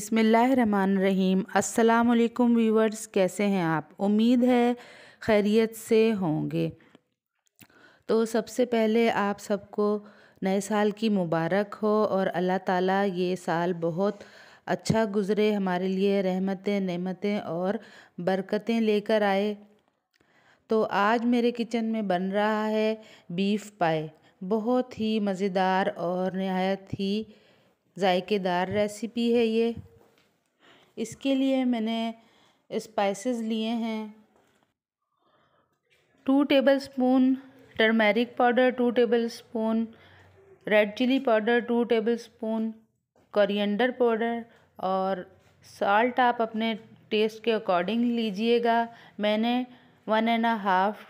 बिसमीम् अल्लाम व्यूवर्स कैसे हैं आप उम्मीद है खैरियत से होंगे तो सबसे पहले आप सबको नए साल की मुबारक हो और अल्लाह ताला ये साल बहुत अच्छा गुज़रे हमारे लिए रहमतें नेमतें और बरकतें लेकर आए तो आज मेरे किचन में बन रहा है बीफ पाए बहुत ही मज़ेदार और नहायत ही ज़ायकेदार रेसिपी है ये इसके लिए मैंने स्पाइसेस लिए हैं two tablespoon turmeric powder two tablespoon red chilli powder two tablespoon coriander powder और साल्ट आप अपने टेस्ट के अकॉर्डिंग लीजिएगा मैंने one and a half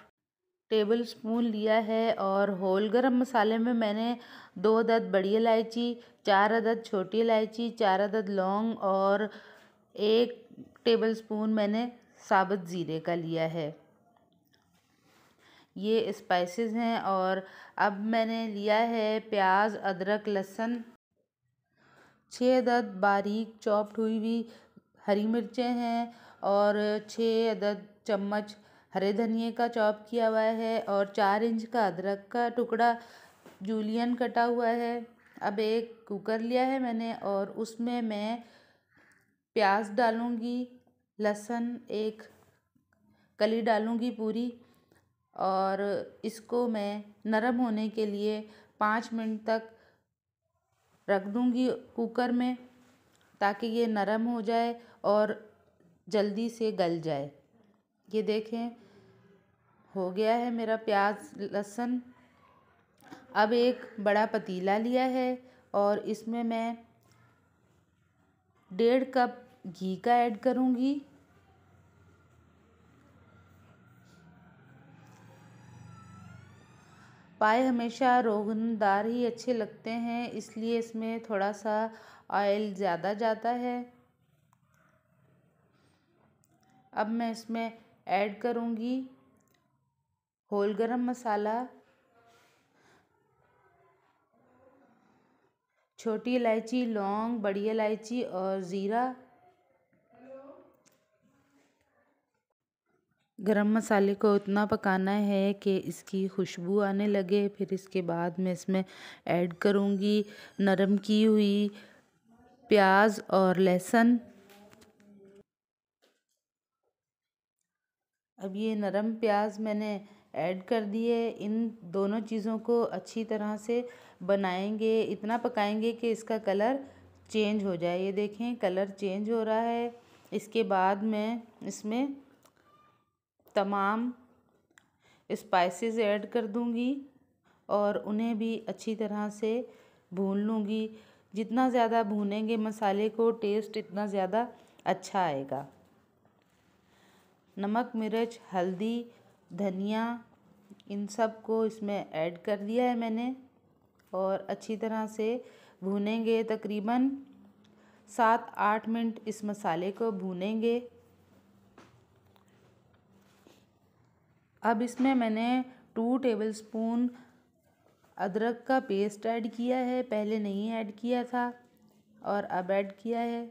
tablespoon लिया है और होल गरम मसाले में मैंने दो अदद बड़ी इलायची चार अदद छोटी इलायची चार अदद लौंग और एक टेबलस्पून मैंने साबुत ज़ीरे का लिया है ये स्पाइसेस हैं और अब मैंने लिया है प्याज अदरक लहसुन छः अदद बारीक चॉप्ड हुई हुई हरी मिर्चें हैं और छः अदद चम्मच हरे धनिए का चॉप किया हुआ है और चार इंच का अदरक का टुकड़ा जूलियन कटा हुआ है अब एक कुकर लिया है मैंने और उसमें मैं प्याज डालूँगी लहसुन एक कली डालूँगी पूरी और इसको मैं नरम होने के लिए पाँच मिनट तक रख दूँगी कुकर में ताकि ये नरम हो जाए और जल्दी से गल जाए ये देखें हो गया है मेरा प्याज लहसुन अब एक बड़ा पतीला लिया है और इसमें मैं डेढ़ कप घी का ऐड करूँगी पाए हमेशा रोगनदार ही अच्छे लगते हैं इसलिए इसमें थोड़ा सा ऑयल ज़्यादा जाता है अब मैं इसमें ऐड करूँगी होल गरम मसाला छोटी इलायची लौंग बड़ी इलायची और ज़ीरा गरम मसाले को उतना पकाना है कि इसकी खुशबू आने लगे फिर इसके बाद मैं इसमें ऐड करूँगी नरम की हुई प्याज और लहसुन अब ये नरम प्याज मैंने ऐड कर दिए इन दोनों चीज़ों को अच्छी तरह से बनाएंगे इतना पकाएंगे कि इसका कलर चेंज हो जाए ये देखें कलर चेंज हो रहा है इसके बाद मैं इसमें तमाम स्पाइसेस ऐड कर दूंगी और उन्हें भी अच्छी तरह से भून लूँगी जितना ज़्यादा भूनेंगे मसाले को टेस्ट इतना ज़्यादा अच्छा आएगा नमक मिर्च हल्दी धनिया इन सब को इसमें ऐड कर दिया है मैंने और अच्छी तरह से भूनेंगे तकरीबन सात आठ मिनट इस मसाले को भूनेंगे अब इसमें मैंने टू टेबलस्पून अदरक का पेस्ट ऐड किया है पहले नहीं ऐड किया था और अब ऐड किया है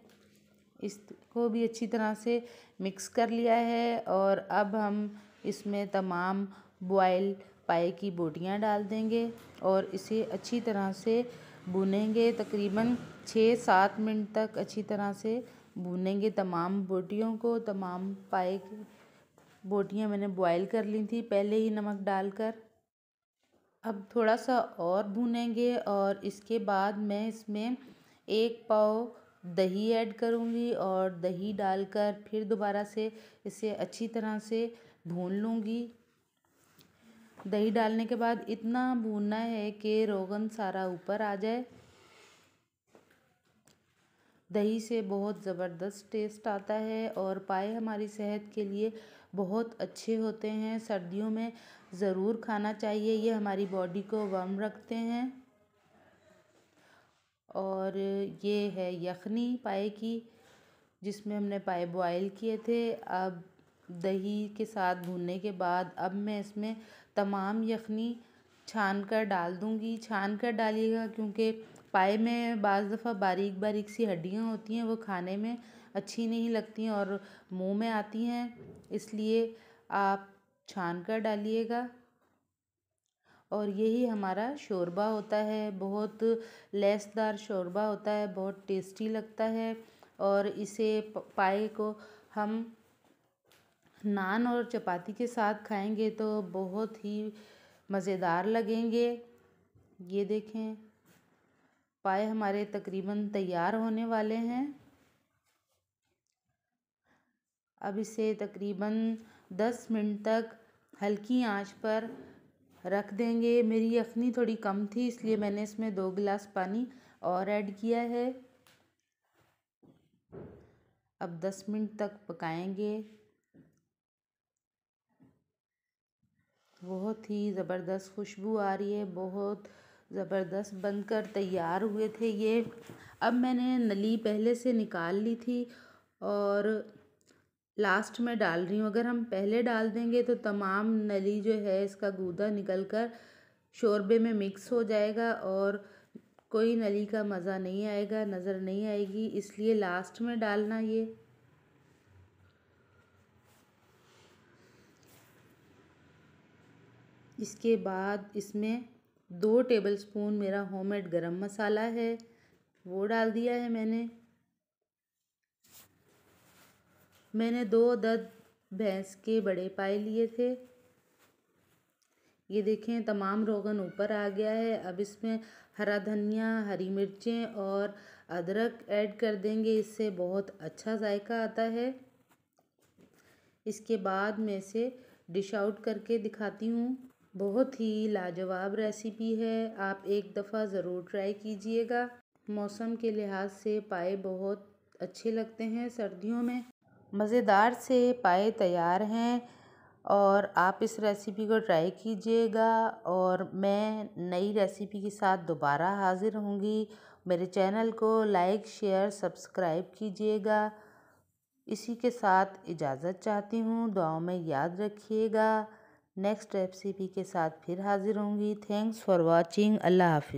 इसको भी अच्छी तरह से मिक्स कर लिया है और अब हम इसमें तमाम बॉयल पाए की बोटियाँ डाल देंगे और इसे अच्छी तरह से भुनेंगे तकरीबन छः सात मिनट तक अच्छी तरह से भुनेंगे तमाम बोटियों को तमाम पाए की बोटियाँ मैंने बॉयल कर ली थी पहले ही नमक डालकर अब थोड़ा सा और भूनेंगे और इसके बाद मैं इसमें एक पाव दही ऐड करूँगी और दही डालकर फिर दोबारा से इसे अच्छी तरह से भून लूँगी दही डालने के बाद इतना भूनना है कि रोगन सारा ऊपर आ जाए दही से बहुत ज़बरदस्त टेस्ट आता है और पाए हमारी सेहत के लिए बहुत अच्छे होते हैं सर्दियों में ज़रूर खाना चाहिए ये हमारी बॉडी को वार्म रखते हैं और ये है यखनी पाए की जिसमें हमने पाए बॉयल किए थे अब दही के साथ भूनने के बाद अब मैं इसमें तमाम यखनी छान कर डाल दूँगी छान कर डालिएगा क्योंकि पाए में बज दफ़ा बारीक बारीक सी हड्डियाँ होती हैं वो खाने में अच्छी नहीं लगती हैं और मुंह में आती हैं इसलिए आप छान कर डालिएगा और यही हमारा शोरबा होता है बहुत लेसदार शोरबा होता है बहुत टेस्टी लगता है और इसे पाए को हम नान और चपाती के साथ खाएंगे तो बहुत ही मज़ेदार लगेंगे ये देखें पाए हमारे तकरीबन तैयार होने वाले हैं अब इसे तकरीबन दस मिनट तक हल्की आंच पर रख देंगे मेरी यखनी थोड़ी कम थी इसलिए मैंने इसमें दो गिलास पानी और ऐड किया है अब दस मिनट तक पकाएंगे बहुत ही ज़बरदस्त खुशबू आ रही है बहुत ज़बरदस्त बनकर तैयार हुए थे ये अब मैंने नली पहले से निकाल ली थी और लास्ट में डाल रही हूँ अगर हम पहले डाल देंगे तो तमाम नली जो है इसका गूदा निकल कर शोरबे में मिक्स हो जाएगा और कोई नली का मज़ा नहीं आएगा नज़र नहीं आएगी इसलिए लास्ट में डालना ये इसके बाद इसमें दो टेबल स्पून मेरा होममेड गरम मसाला है वो डाल दिया है मैंने मैंने दो दद भैंस के बड़े पाए लिए थे ये देखें तमाम रोगन ऊपर आ गया है अब इसमें हरा धनिया हरी मिर्चें और अदरक ऐड कर देंगे इससे बहुत अच्छा जायका आता है इसके बाद मैं इसे डिश आउट करके दिखाती हूँ बहुत ही लाजवाब रेसिपी है आप एक दफ़ा ज़रूर ट्राई कीजिएगा मौसम के लिहाज से पाए बहुत अच्छे लगते हैं सर्दियों में मज़ेदार से पाए तैयार हैं और आप इस रेसिपी को ट्राई कीजिएगा और मैं नई रेसिपी के साथ दोबारा हाज़िर होंगी मेरे चैनल को लाइक शेयर सब्सक्राइब कीजिएगा इसी के साथ इजाज़त चाहती हूँ दुआओं में याद रखिएगा नेक्स्ट रेसिपी के साथ फिर हाज़िर होंगी थैंक्स फॉर वॉचिंग अल्लाह हाफिज़